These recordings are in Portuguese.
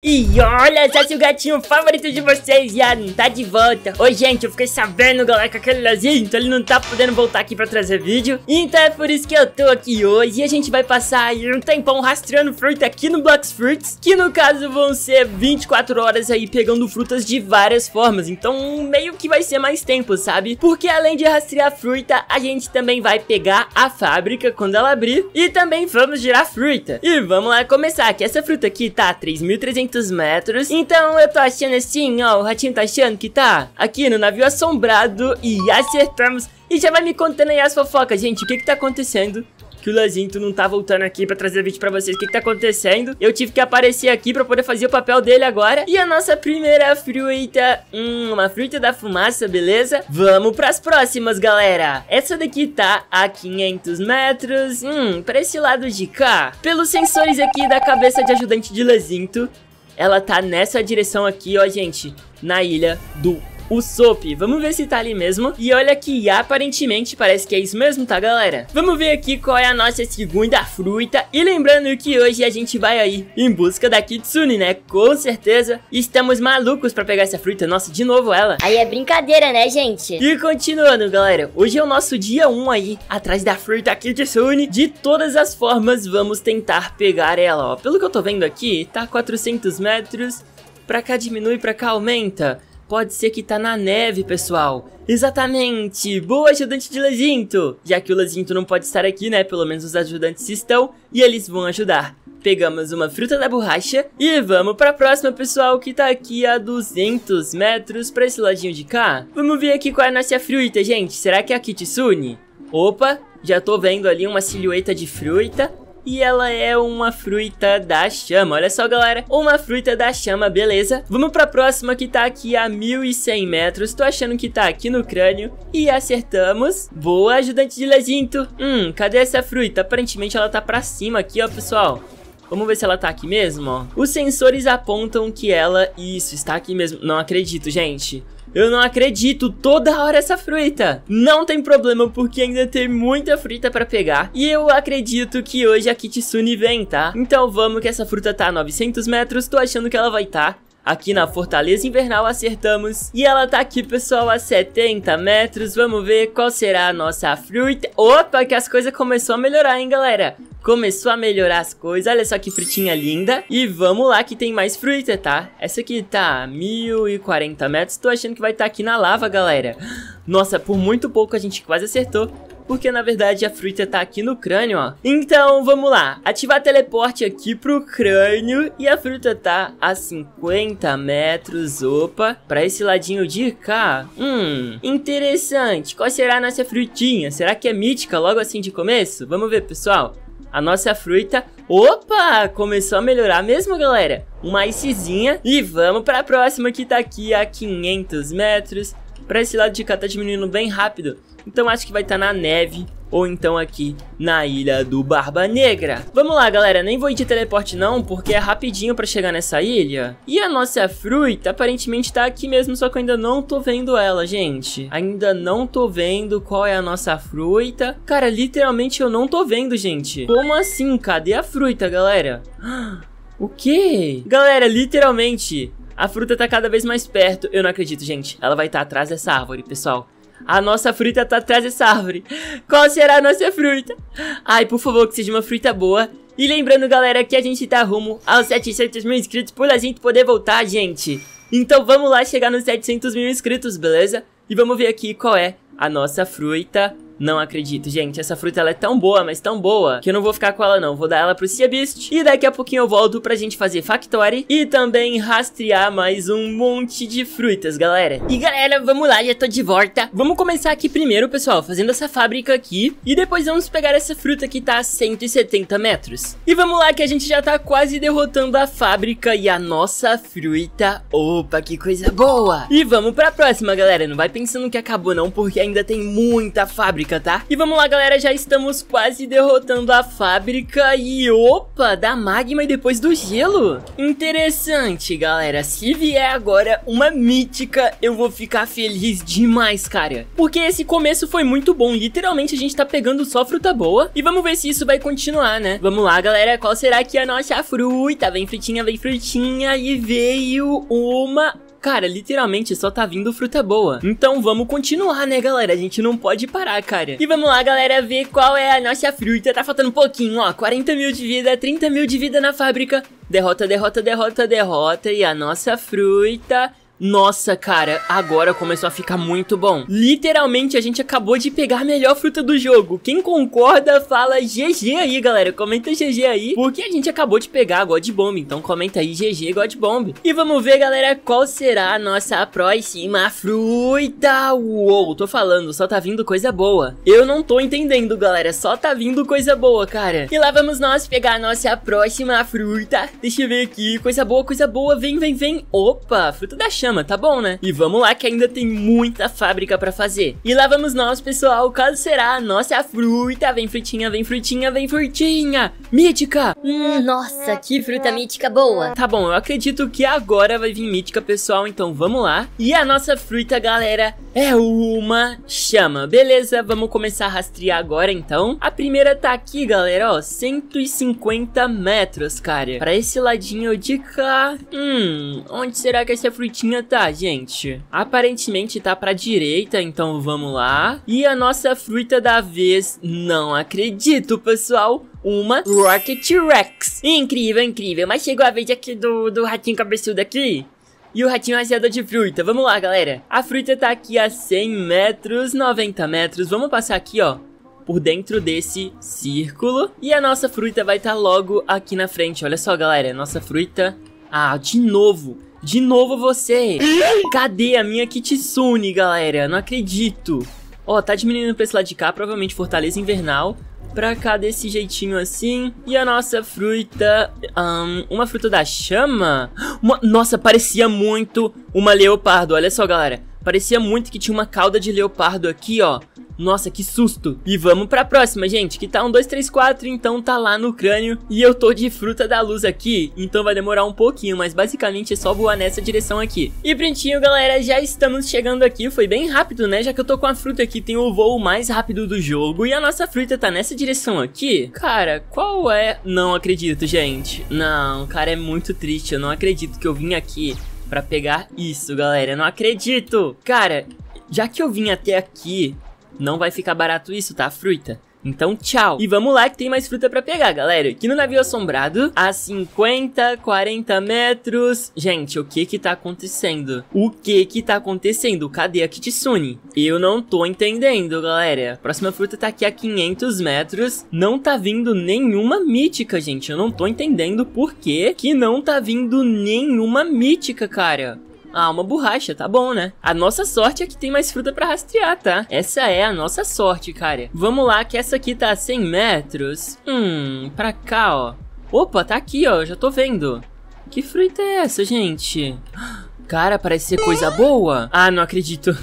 E olha só se o gatinho favorito de vocês já não tá de volta Ô gente, eu fiquei sabendo, galera, que aquele Lezinho então ele não tá podendo voltar aqui pra trazer vídeo Então é por isso que eu tô aqui hoje E a gente vai passar aí um tempão rastreando fruta aqui no Blocks Fruits Que no caso vão ser 24 horas aí pegando frutas de várias formas Então meio que vai ser mais tempo, sabe? Porque além de rastrear fruta, a gente também vai pegar a fábrica quando ela abrir E também vamos girar fruta E vamos lá começar, que essa fruta aqui tá 3.300 500 metros. Então eu tô achando assim, ó, o ratinho tá achando que tá aqui no navio assombrado e acertamos. E já vai me contando aí as fofocas, gente, o que que tá acontecendo? que o Lazinto não tá voltando aqui pra trazer vídeo pra vocês. O que, que tá acontecendo? Eu tive que aparecer aqui pra poder fazer o papel dele agora. E a nossa primeira fruta... Hum, uma fruta da fumaça, beleza? Vamos pras próximas, galera. Essa daqui tá a 500 metros. Hum, pra esse lado de cá. Pelos sensores aqui da cabeça de ajudante de Lazinho ela tá nessa direção aqui, ó, gente, na ilha do o Sop. Vamos ver se tá ali mesmo. E olha que aparentemente parece que é isso mesmo, tá galera? Vamos ver aqui qual é a nossa segunda fruta. E lembrando que hoje a gente vai aí em busca da Kitsune, né? Com certeza. Estamos malucos pra pegar essa fruta. Nossa, de novo ela. Aí é brincadeira, né, gente? E continuando, galera. Hoje é o nosso dia 1 aí, atrás da fruta Kitsune. De todas as formas, vamos tentar pegar ela, ó. Pelo que eu tô vendo aqui, tá 400 metros. Pra cá diminui, pra cá aumenta pode ser que tá na neve, pessoal. Exatamente! Boa, ajudante de Lesinto! Já que o Lesinto não pode estar aqui, né? Pelo menos os ajudantes estão e eles vão ajudar. Pegamos uma fruta da borracha e vamos pra próxima, pessoal, que tá aqui a 200 metros pra esse ladinho de cá. Vamos ver aqui qual é a nossa fruta, gente. Será que é a Kitsune? Opa, já tô vendo ali uma silhueta de fruta e ela é uma fruta da chama. Olha só, galera, uma fruta da chama, beleza? Vamos pra próxima que tá aqui a 1100 metros. Tô achando que tá aqui no crânio e acertamos. Boa, ajudante de lesinto. Hum, cadê essa fruta? Aparentemente ela tá pra cima aqui, ó, pessoal. Vamos ver se ela tá aqui mesmo, ó. Os sensores apontam que ela... Isso, está aqui mesmo. Não acredito, gente. Eu não acredito, toda hora essa fruta. Não tem problema, porque ainda tem muita fruta pra pegar. E eu acredito que hoje a Kitsune vem, tá? Então vamos que essa fruta tá a 900 metros, tô achando que ela vai estar. Tá aqui na Fortaleza Invernal acertamos. E ela tá aqui, pessoal, a 70 metros. Vamos ver qual será a nossa fruta. Opa, que as coisas começaram a melhorar, hein, galera? começou a melhorar as coisas. Olha só que frutinha linda. E vamos lá que tem mais fruta, tá? Essa aqui tá 1040 metros. Tô achando que vai estar tá aqui na lava, galera. Nossa, por muito pouco a gente quase acertou porque na verdade a fruta tá aqui no crânio, ó. Então, vamos lá. Ativar teleporte aqui pro crânio e a fruta tá a 50 metros, opa, pra esse ladinho de cá. Hum, interessante. Qual será a nossa frutinha? Será que é mítica logo assim de começo? Vamos ver, pessoal a nossa fruta. Opa, começou a melhorar mesmo, galera. Uma icezinha. E vamos para a próxima que tá aqui a 500 metros. Para esse lado de cá tá diminuindo bem rápido. Então acho que vai estar tá na neve ou então aqui na ilha do Barba Negra. Vamos lá, galera, nem vou ir de teleporte não, porque é rapidinho pra chegar nessa ilha. E a nossa fruta aparentemente tá aqui mesmo, só que eu ainda não tô vendo ela, gente. Ainda não tô vendo qual é a nossa fruta. Cara, literalmente eu não tô vendo, gente. Como assim? Cadê a fruta, galera? O quê? Galera, literalmente, a fruta tá cada vez mais perto. Eu não acredito, gente. Ela vai estar tá atrás dessa árvore, pessoal. A nossa fruta tá atrás dessa árvore. Qual será a nossa fruta? Ai, por favor, que seja uma fruta boa. E lembrando, galera, que a gente tá rumo aos 700 mil inscritos por a gente poder voltar, gente. Então vamos lá chegar nos 700 mil inscritos, beleza? E vamos ver aqui qual é a nossa fruta não acredito, gente. Essa fruta ela é tão boa, mas tão boa, que eu não vou ficar com ela não. Vou dar ela pro Cia Beast. E daqui a pouquinho eu volto pra gente fazer Factory e também rastrear mais um monte de frutas, galera. E galera, vamos lá, já tô de volta. Vamos começar aqui primeiro, pessoal, fazendo essa fábrica aqui. E depois vamos pegar essa fruta que tá a 170 metros. E vamos lá que a gente já tá quase derrotando a fábrica e a nossa fruta. Opa, que coisa boa! E vamos pra próxima, galera. Não vai pensando que acabou não, porque ainda tem muita fábrica fábrica, tá? E vamos lá, galera, já estamos quase derrotando a fábrica e opa, da magma e depois do gelo. Interessante, galera, se vier agora uma mítica, eu vou ficar feliz demais, cara. Porque esse começo foi muito bom, literalmente a gente tá pegando só fruta boa e vamos ver se isso vai continuar, né? Vamos lá, galera, qual será que é a nossa fruta? Vem frutinha, vem frutinha e veio uma Cara, literalmente só tá vindo fruta boa. Então vamos continuar, né, galera? A gente não pode parar, cara. E vamos lá, galera, ver qual é a nossa fruta. Tá faltando um pouquinho, ó. 40 mil de vida, 30 mil de vida na fábrica. Derrota, derrota, derrota, derrota. E a nossa fruta nossa, cara, agora começou a ficar muito bom. Literalmente, a gente acabou de pegar a melhor fruta do jogo. Quem concorda, fala GG aí, galera. Comenta GG aí, porque a gente acabou de pegar a God Bomb. Então comenta aí GG God Bomb. E vamos ver, galera, qual será a nossa próxima fruta. Uou, tô falando, só tá vindo coisa boa. Eu não tô entendendo, galera. Só tá vindo coisa boa, cara. E lá vamos nós pegar a nossa próxima fruta. Deixa eu ver aqui. Coisa boa, coisa boa. Vem, vem, vem. Opa, fruta da chama chama, tá bom, né? E vamos lá que ainda tem muita fábrica para fazer. E lá vamos nós, pessoal, caso será, nossa é fruta, vem frutinha, vem frutinha, vem frutinha, mítica! Hum, nossa, que fruta mítica boa! Tá bom, eu acredito que agora vai vir mítica, pessoal, então vamos lá. E a nossa fruta, galera, é uma chama. Beleza, vamos começar a rastrear agora então. A primeira tá aqui, galera, ó. 150 metros, cara. Pra esse ladinho de cá. Hum, onde será que essa frutinha tá, gente? Aparentemente tá pra direita, então vamos lá. E a nossa fruta da vez, não acredito, pessoal uma Rocket Rex. Incrível, incrível. Mas chegou a vez aqui do, do ratinho cabeçudo aqui e o ratinho azeador de fruta. Vamos lá, galera. A fruta tá aqui a 100 metros, 90 metros. Vamos passar aqui, ó, por dentro desse círculo. E a nossa fruta vai estar tá logo aqui na frente. Olha só, galera, nossa fruta... Ah, de novo. De novo você. Cadê a minha Kitsune, galera? Não acredito. Ó, tá diminuindo pra esse lado de cá, provavelmente Fortaleza Invernal pra cá desse jeitinho assim. E a nossa fruta, um, uma fruta da chama? Uma, nossa, parecia muito uma leopardo, olha só galera. Parecia muito que tinha uma cauda de leopardo aqui, ó. Nossa, que susto! E vamos pra próxima, gente, que tá um, dois, três, quatro, então tá lá no crânio. E eu tô de fruta da luz aqui, então vai demorar um pouquinho, mas basicamente é só voar nessa direção aqui. E prontinho, galera, já estamos chegando aqui, foi bem rápido, né? Já que eu tô com a fruta aqui, tem o voo mais rápido do jogo, e a nossa fruta tá nessa direção aqui. Cara, qual é... Não acredito, gente. Não, cara, é muito triste, eu não acredito que eu vim aqui pra pegar isso, galera. Eu não acredito! Cara, já que eu vim até aqui, não vai ficar barato isso, tá, fruta? Então, tchau. E vamos lá que tem mais fruta para pegar, galera. Aqui no navio assombrado, a 50, 40 metros. Gente, o que que tá acontecendo? O que que tá acontecendo? Cadê a Kitsune? Eu não tô entendendo, galera. Próxima fruta tá aqui a 500 metros. Não tá vindo nenhuma mítica, gente. Eu não tô entendendo por que que não tá vindo nenhuma mítica, cara. Ah, uma borracha, tá bom, né? A nossa sorte é que tem mais fruta para rastrear, tá? Essa é a nossa sorte, cara. Vamos lá, que essa aqui tá a 100 metros. Hum, pra cá, ó. Opa, tá aqui, ó, já tô vendo. Que fruta é essa, gente? Cara, parece ser coisa boa. Ah, não acredito.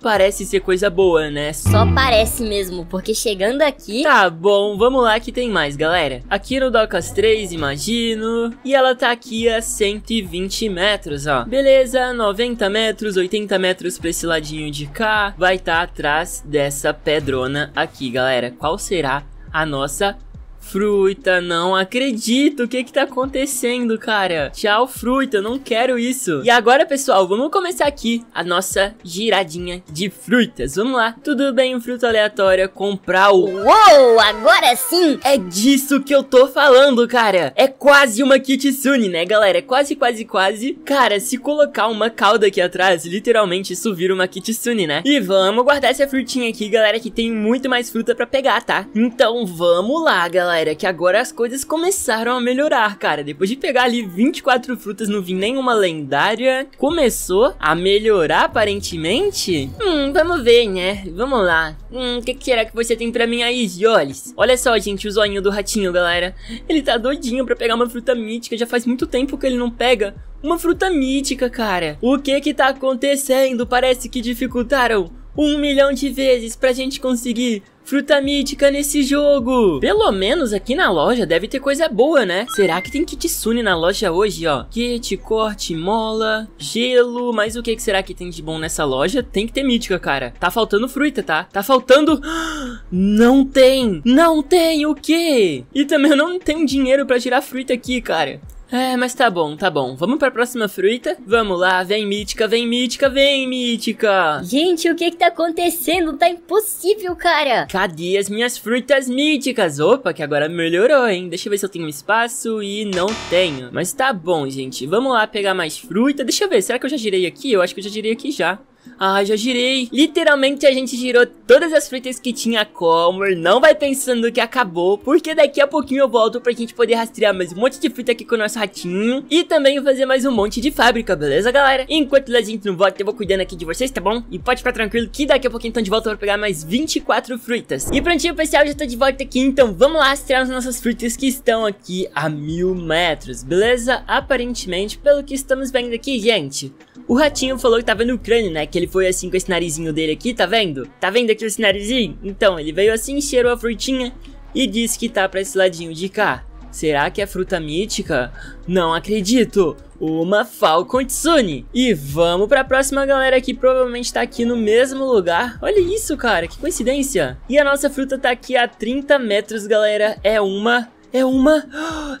Parece ser coisa boa, né? Só parece mesmo, porque chegando aqui... Tá bom, vamos lá que tem mais, galera. Aqui no Docas 3, imagino. E ela tá aqui a 120 metros, ó. Beleza, 90 metros, 80 metros pra esse ladinho de cá. Vai estar tá atrás dessa pedrona aqui, galera. Qual será a nossa Fruta, não acredito. O que que tá acontecendo, cara? Tchau, fruta, não quero isso. E agora, pessoal, vamos começar aqui a nossa giradinha de frutas. Vamos lá. Tudo bem, fruta aleatória, é comprar o... Uou, agora sim! É disso que eu tô falando, cara. É quase uma kitsune, né, galera? É quase, quase, quase. Cara, se colocar uma cauda aqui atrás, literalmente isso vira uma kitsune, né? E vamos guardar essa frutinha aqui, galera, que tem muito mais fruta pra pegar, tá? Então, vamos lá, galera galera que agora as coisas começaram a melhorar, cara. Depois de pegar ali 24 frutas, não vi nenhuma lendária. Começou a melhorar, aparentemente? Hum, vamos ver, né? Vamos lá. Hum, o que, que, será que você tem pra mim aí, Jolis? Olha só, gente, o zoinho do ratinho, galera. Ele tá doidinho pra pegar uma fruta mítica. Já faz muito tempo que ele não pega uma fruta mítica, cara. O que que tá acontecendo? Parece que dificultaram um milhão de vezes pra gente conseguir fruta mítica nesse jogo. Pelo menos aqui na loja deve ter coisa boa, né? Será que tem Kitsune na loja hoje, ó? Kit, corte, mola, gelo, mas o que, que será que tem de bom nessa loja? Tem que ter mítica, cara. Tá faltando fruta, tá? Tá faltando... Não tem! Não tem o quê? E também eu não tenho dinheiro pra tirar fruta aqui, cara. É, mas tá bom, tá bom. Vamos pra próxima fruta? Vamos lá, vem mítica, vem mítica, vem mítica! Gente, o que que tá acontecendo? Tá impossível, cara! Cadê as minhas frutas míticas? Opa, que agora melhorou, hein? Deixa eu ver se eu tenho espaço e não tenho. Mas tá bom, gente. Vamos lá pegar mais fruta. Deixa eu ver, será que eu já girei aqui? Eu acho que eu já girei aqui já. Ah, já girei. Literalmente a gente girou todas as frutas que tinha Comor. Não vai pensando que acabou, porque daqui a pouquinho eu volto pra gente poder rastrear mais um monte de fruta aqui com o nosso ratinho. E também fazer mais um monte de fábrica, beleza, galera? Enquanto a gente não volta, eu vou cuidando aqui de vocês, tá bom? E pode ficar tranquilo que daqui a pouquinho então de volta pra vou pegar mais 24 frutas. E prontinho, pessoal, já tô de volta aqui, então vamos lá rastrear as nossas frutas que estão aqui a mil metros, beleza? Aparentemente, pelo que estamos vendo aqui, gente, o ratinho falou que tava no crânio, né? Que que ele foi assim com esse narizinho dele aqui, tá vendo? Tá vendo aqui esse narizinho? Então, ele veio assim, cheirou a frutinha e disse que tá pra esse ladinho de cá. Será que é fruta mítica? Não acredito! Uma Falcon Tsune! E vamos pra próxima galera que provavelmente tá aqui no mesmo lugar. Olha isso, cara, que coincidência! E a nossa fruta tá aqui a 30 metros, galera. É uma é uma...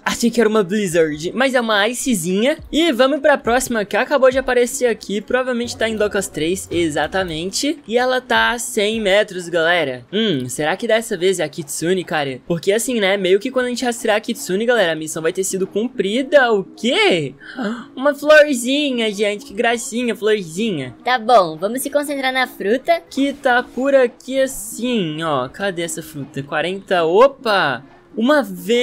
Achei que era uma Blizzard, mas é uma Icezinha. E vamos pra próxima, que acabou de aparecer aqui. Provavelmente tá em Docas 3, exatamente. E ela tá a 100 metros, galera. Hum, será que dessa vez é a Kitsune, cara? Porque assim, né, meio que quando a gente rastrear a Kitsune, galera, a missão vai ter sido cumprida. O quê? Uma florzinha, gente. Que gracinha, florzinha. Tá bom, vamos se concentrar na fruta. Que tá por aqui assim, ó. Cadê essa fruta? 40... Opa! Uma vez.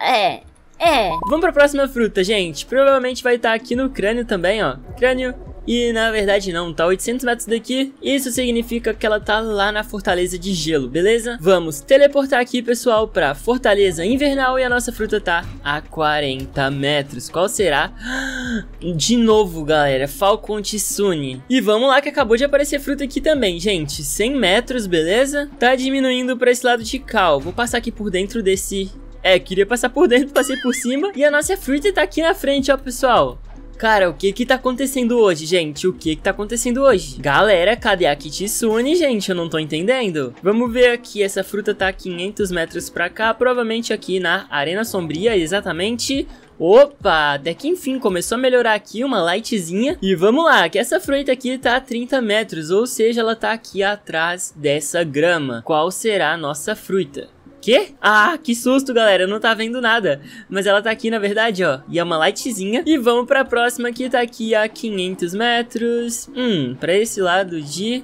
É. É. Vamos pra próxima fruta, gente. Provavelmente vai estar tá aqui no crânio também, ó. Crânio, e na verdade não, tá 800 metros daqui. Isso significa que ela tá lá na Fortaleza de Gelo, beleza? Vamos teleportar aqui, pessoal, pra Fortaleza Invernal e a nossa fruta tá a 40 metros. Qual será? De novo, galera, Falcon Tsune. E vamos lá que acabou de aparecer fruta aqui também, gente. 100 metros, beleza? Tá diminuindo pra esse lado de cal. Vou passar aqui por dentro desse... É, queria passar por dentro, passei por cima. E a nossa fruta tá aqui na frente, ó, pessoal. Cara, o que que tá acontecendo hoje, gente? O que que tá acontecendo hoje? Galera, cadê a Kitsune, gente? Eu não tô entendendo. Vamos ver aqui, essa fruta tá 500 metros pra cá, provavelmente aqui na Arena Sombria, exatamente... Opa, até que enfim começou a melhorar aqui uma lightzinha. E vamos lá, que essa fruta aqui tá a 30 metros, ou seja, ela tá aqui atrás dessa grama. Qual será a nossa fruta? Quê? Ah, que susto, galera. Eu não tá vendo nada. Mas ela tá aqui, na verdade, ó. E é uma lightzinha. E vamos pra próxima, que tá aqui a 500 metros. Hum, pra esse lado de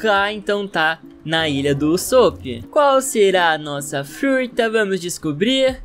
cá, então tá na Ilha do Usopp. Qual será a nossa fruta? Vamos descobrir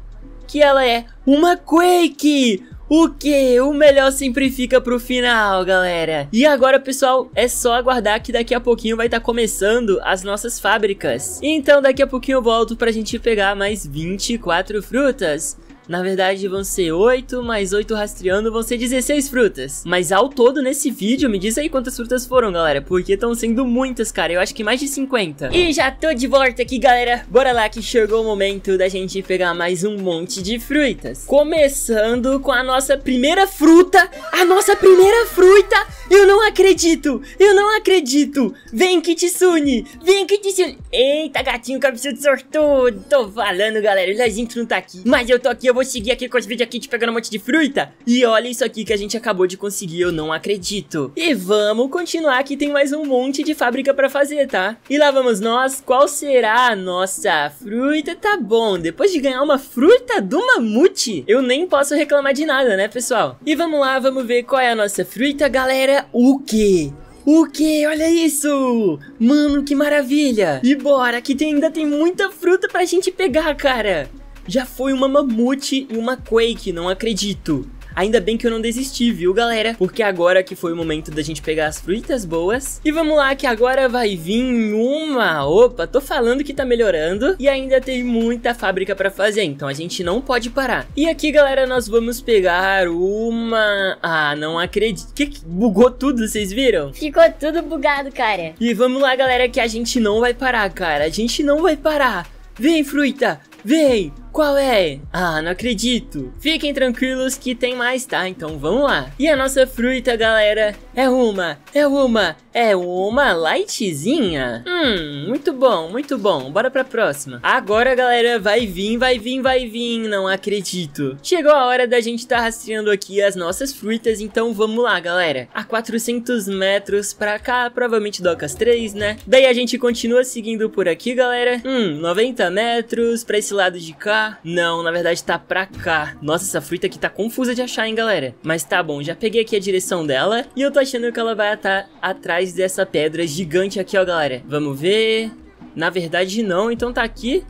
que ela é uma Quake! O que? O melhor sempre fica pro final, galera. E agora, pessoal, é só aguardar que daqui a pouquinho vai estar tá começando as nossas fábricas. Então, daqui a pouquinho eu volto pra gente pegar mais 24 frutas. Na verdade, vão ser 8 mais 8 rastreando, vão ser 16 frutas. Mas ao todo nesse vídeo, me diz aí quantas frutas foram, galera. Porque estão sendo muitas, cara. Eu acho que mais de 50. E já tô de volta aqui, galera. Bora lá que chegou o momento da gente pegar mais um monte de frutas. Começando com a nossa primeira fruta. A nossa primeira fruta. Eu não acredito. Eu não acredito. Vem, Kitsune. Vem, Kitsune. Eita, gatinho, cabeça de sortudo. Tô falando, galera. O Lezinho não tá aqui. Mas eu tô aqui, eu vou vou seguir aqui com os vídeos aqui de pegando um monte de fruta. E olha isso aqui que a gente acabou de conseguir, eu não acredito. E vamos continuar que tem mais um monte de fábrica pra fazer, tá? E lá vamos nós, qual será a nossa fruta? Tá bom, depois de ganhar uma fruta do mamute, eu nem posso reclamar de nada, né, pessoal? E vamos lá, vamos ver qual é a nossa fruta, galera. O quê? O que? Olha isso! Mano, que maravilha! E bora, que tem, ainda tem muita fruta pra gente pegar, cara! Já foi uma mamute e uma quake, não acredito. Ainda bem que eu não desisti, viu, galera? Porque agora que foi o momento da gente pegar as frutas boas. E vamos lá, que agora vai vir uma... Opa, tô falando que tá melhorando. E ainda tem muita fábrica pra fazer, então a gente não pode parar. E aqui, galera, nós vamos pegar uma... Ah, não acredito. Que bugou tudo, vocês viram? Ficou tudo bugado, cara. E vamos lá, galera, que a gente não vai parar, cara. A gente não vai parar. Vem, fruta, vem. Qual é? Ah, não acredito. Fiquem tranquilos que tem mais, tá? Então vamos lá. E a nossa fruta, galera, é uma, é uma, é uma lightzinha. Hum, muito bom, muito bom. Bora pra próxima. Agora, galera, vai vir, vai vir, vai vir. Não acredito. Chegou a hora da gente tá rastreando aqui as nossas frutas, então vamos lá, galera. A 400 metros pra cá, provavelmente docas 3, né? Daí a gente continua seguindo por aqui, galera. Hum, 90 metros pra esse lado de cá. Não, na verdade tá pra cá. Nossa, essa fruta aqui tá confusa de achar, hein, galera. Mas tá bom, já peguei aqui a direção dela. E eu tô achando que ela vai estar atrás dessa pedra gigante aqui, ó, galera. Vamos ver... Na verdade não, então tá aqui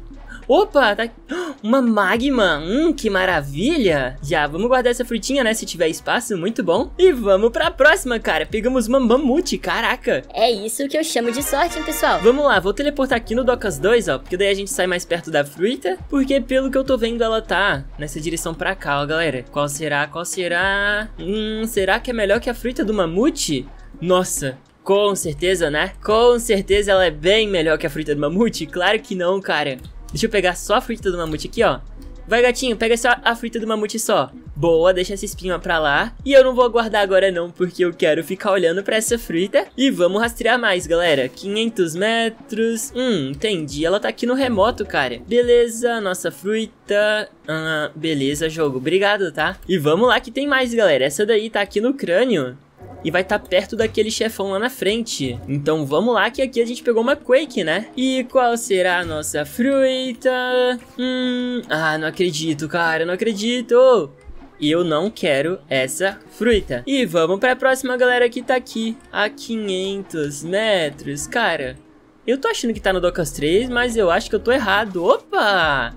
Opa, tá uma magma. Hum, que maravilha. Já, vamos guardar essa frutinha, né? Se tiver espaço, muito bom. E vamos pra próxima, cara. Pegamos uma mamute, caraca. É isso que eu chamo de sorte, hein, pessoal. Vamos lá, vou teleportar aqui no Docas 2, ó. Porque daí a gente sai mais perto da fruta. Porque pelo que eu tô vendo, ela tá nessa direção pra cá, ó, galera. Qual será? Qual será? Hum, será que é melhor que a fruta do mamute? Nossa, com certeza, né? Com certeza ela é bem melhor que a fruta do mamute? Claro que não, cara. Deixa eu pegar só a fruta do mamute aqui, ó. Vai, gatinho, pega só a fruta do mamute só. Boa, deixa essa espinha pra lá. E eu não vou aguardar agora não, porque eu quero ficar olhando pra essa fruta. E vamos rastrear mais, galera. 500 metros. Hum, entendi. Ela tá aqui no remoto, cara. Beleza, nossa fruta. Ah, beleza, jogo. Obrigado, tá? E vamos lá que tem mais, galera. Essa daí tá aqui no crânio e vai estar tá perto daquele chefão lá na frente. Então vamos lá que aqui a gente pegou uma Quake, né? E qual será a nossa fruta? Hum, ah, não acredito, cara, não acredito. E eu não quero essa fruta. E vamos para a próxima galera que tá aqui a 500 metros, cara. Eu tô achando que tá no Docas 3, mas eu acho que eu tô errado. Opa!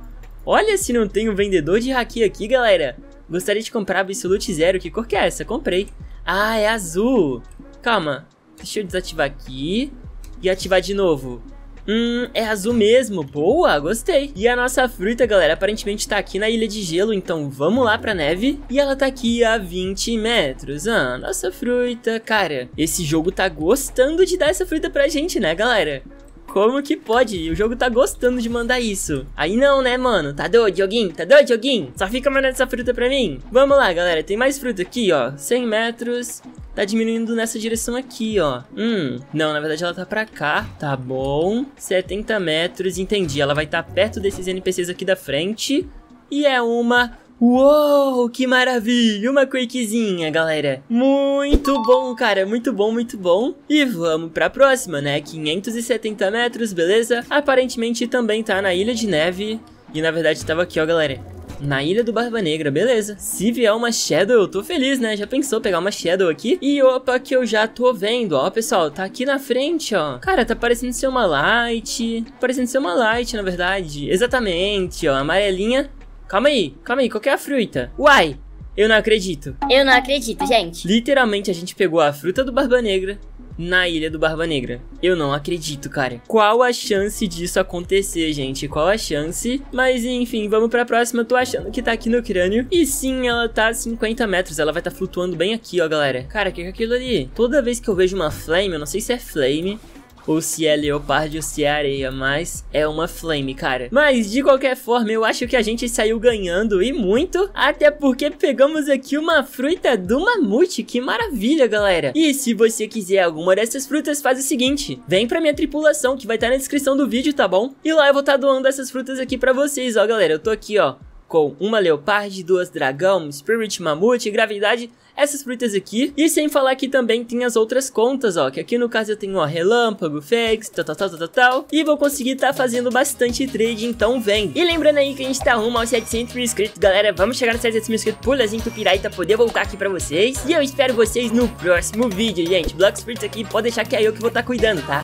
Olha se não tem um vendedor de haki aqui, galera. Gostaria de comprar Absolute Zero. Que cor que é essa? Comprei. Ah, é azul. Calma, deixa eu desativar aqui e ativar de novo. Hum, é azul mesmo. Boa, gostei. E a nossa fruta, galera, aparentemente tá aqui na ilha de gelo, então vamos lá pra neve. E ela tá aqui a 20 metros. Ah, nossa fruta, cara. Esse jogo tá gostando de dar essa fruta pra gente, né, galera? Como que pode? O jogo tá gostando de mandar isso. Aí não, né, mano? Tá doido, joguinho? Tá doido, joguinho? Só fica mandando essa fruta pra mim. Vamos lá, galera. Tem mais fruta aqui, ó. 100 metros. Tá diminuindo nessa direção aqui, ó. Hum, não, na verdade ela tá pra cá. Tá bom. 70 metros, entendi. Ela vai estar tá perto desses NPCs aqui da frente. E é uma Uou, que maravilha! Uma quakezinha, galera. Muito bom, cara. Muito bom, muito bom. E vamos pra próxima, né? 570 metros, beleza? Aparentemente também tá na Ilha de Neve. E na verdade tava aqui, ó, galera. Na Ilha do Barba Negra, beleza. Se vier uma Shadow, eu tô feliz, né? Já pensou pegar uma Shadow aqui? E opa, que eu já tô vendo, ó, pessoal. Tá aqui na frente, ó. Cara, tá parecendo ser uma Light. Parecendo ser uma Light, na verdade. Exatamente, ó. Amarelinha Calma aí, calma aí, qual que é a fruta? Uai, eu não acredito. Eu não acredito, gente. Literalmente a gente pegou a fruta do Barba Negra na ilha do Barba Negra. Eu não acredito, cara. Qual a chance disso acontecer, gente? Qual a chance? Mas enfim, vamos pra próxima. Eu tô achando que tá aqui no crânio. E sim, ela tá a 50 metros. Ela vai tá flutuando bem aqui, ó, galera. Cara, o que é aquilo ali? Toda vez que eu vejo uma flame, eu não sei se é flame ou se é leopardo ou se é areia, mas é uma flame, cara. Mas de qualquer forma, eu acho que a gente saiu ganhando e muito, até porque pegamos aqui uma fruta do mamute, que maravilha, galera. E se você quiser alguma dessas frutas, faz o seguinte, vem pra minha tripulação, que vai estar tá na descrição do vídeo, tá bom? E lá eu vou estar tá doando essas frutas aqui pra vocês, ó, galera. Eu tô aqui, ó, com uma leopardo, duas dragão, spirit mamute, gravidade, essas frutas aqui. E sem falar que também tem as outras contas, ó, que aqui no caso eu tenho, ó, relâmpago, fakes, tal, tal, tal, tal, tal, E vou conseguir tá fazendo bastante trade, então vem. E lembrando aí que a gente tá rumo aos 700 mil inscritos, galera, vamos chegar nos 700 mil inscritos por Lazinho Piraita poder voltar aqui pra vocês. E eu espero vocês no próximo vídeo, gente. Block Spirits aqui, pode deixar que é eu que vou tá cuidando, tá?